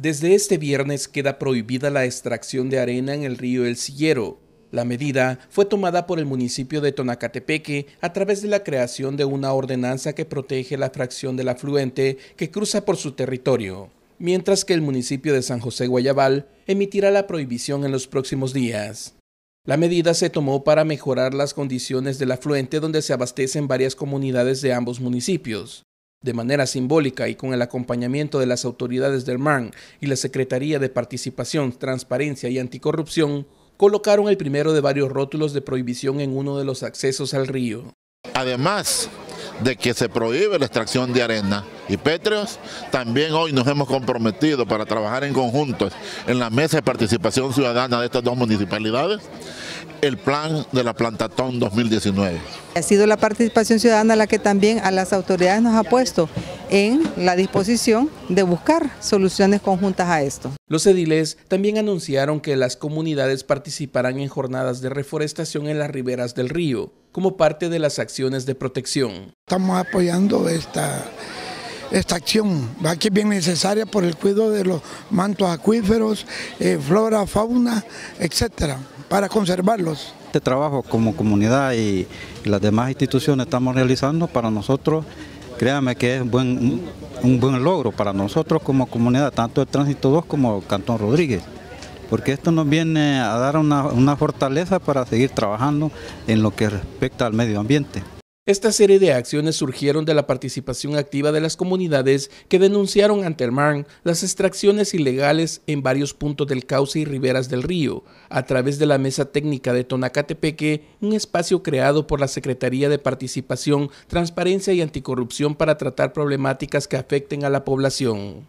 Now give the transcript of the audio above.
Desde este viernes queda prohibida la extracción de arena en el río El Sillero. La medida fue tomada por el municipio de Tonacatepeque a través de la creación de una ordenanza que protege la fracción del afluente que cruza por su territorio, mientras que el municipio de San José Guayabal emitirá la prohibición en los próximos días. La medida se tomó para mejorar las condiciones del afluente donde se abastecen varias comunidades de ambos municipios. De manera simbólica y con el acompañamiento de las autoridades del MAN y la Secretaría de Participación, Transparencia y Anticorrupción, colocaron el primero de varios rótulos de prohibición en uno de los accesos al río. Además de que se prohíbe la extracción de arena y pétreos, también hoy nos hemos comprometido para trabajar en conjunto en la mesa de participación ciudadana de estas dos municipalidades el plan de la Plantatón 2019. Ha sido la participación ciudadana la que también a las autoridades nos ha puesto en la disposición de buscar soluciones conjuntas a esto. Los ediles también anunciaron que las comunidades participarán en jornadas de reforestación en las riberas del río como parte de las acciones de protección. Estamos apoyando esta esta acción, va es bien necesaria por el cuidado de los mantos acuíferos, eh, flora, fauna, etcétera, para conservarlos. Este trabajo como comunidad y, las demás instituciones estamos realizando para nosotros, créame que es un buen logro para nosotros como comunidad, tanto de Tránsito 2 como Cantón Rodríguez porque esto nos viene a dar una fortaleza para seguir trabajando en lo que respecta al medio ambiente. Esta serie de acciones surgieron de la participación activa de las comunidades que denunciaron ante el MARN las extracciones ilegales en varios puntos del cauce y riberas del río, a través de la Mesa Técnica de Tonacatepeque, un espacio creado por la Secretaría de Participación, Transparencia y Anticorrupción para tratar problemáticas que afecten a la población.